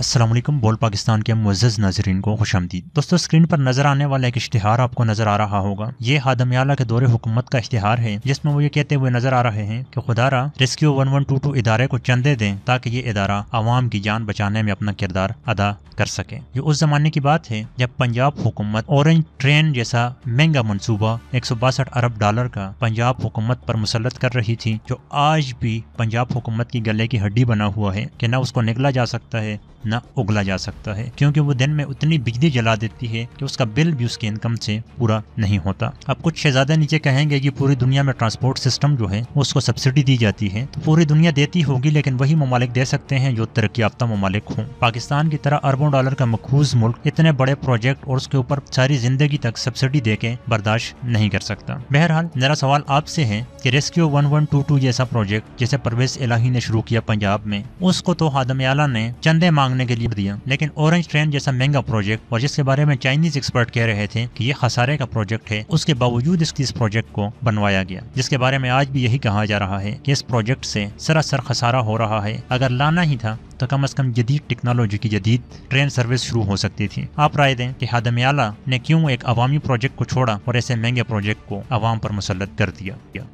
असलम बोल पाकिस्तान के मुज्ज़ नाजरन को खुश आमदीद दोस्तों स्क्रीन पर नजर आने वाला एक इश्तिहार आपको नजर आ रहा होगा ये हादमयाला के दौरे हुकूमत का इश्तिहार है जिसमें वो ये कहते हुए नजर आ रहे हैं कि खुदारा rescue one one two two इदारे को चंदे दें ताकि ये इदारा आवाम की जान बचाने में अपना किरदार अदा कर सके ये उस जमाने की बात है जब पंजाब हुकूमत ऑरेंज ट्रेन जैसा महंगा मनसूबा एक सौ बासठ अरब डॉलर का पंजाब हुकूमत पर मुसलत कर रही थी जो आज भी पंजाब हुकूमत की गले की हड्डी बना हुआ है कि ना उसको निकला जा सकता है ना उगला जा सकता है क्योंकि वो दिन में उतनी बिजली जला देती है कि उसका बिल भी उसके इनकम से पूरा नहीं होता अब कुछ शहजादे नीचे कहेंगे कि पूरी दुनिया में ट्रांसपोर्ट सिस्टम जो है उसको सब्सिडी दी जाती है तो पूरी दुनिया देती होगी लेकिन वही ममालिक दे सकते हैं जो तरक्की याफ्ता ममालिक हों पाकिस्तान की तरह अरबों डॉलर का मखूज मुल्क इतने बड़े प्रोजेक्ट और उसके ऊपर सारी जिंदगी तक सब्सिडी दे के बर्दाश्त नहीं कर सकता बहरहाल मेरा सवाल आपसे है कि rescue one one two two जैसा प्रोजेक्ट जैसे परवेज इलाही ने शुरू किया पंजाब में उसको तो हादम आला ने चंदे मांगने करने के लिए दिया लेकिन ऑरेंज ट्रेन जैसा महंगा प्रोजेक्ट और जिसके बारे में चाइनीज एक्सपर्ट कह रहे थे कि ये खसारे का प्रोजेक्ट है उसके बावजूद इस, इस प्रोजेक्ट को बनवाया गया जिसके बारे में आज भी यही कहा जा रहा है कि इस प्रोजेक्ट से सरासर खसारा हो रहा है अगर लाना ही था तो कम अज कम जदीद टेक्नोलॉजी की जदीद ट्रेन सर्विस शुरू हो सकती थी आप राय दें कि हादमयाला ने क्यों एक अवामी प्रोजेक्ट को छोड़ा और ऐसे महंगे प्रोजेक्ट को अवाम पर मुसलत कर दिया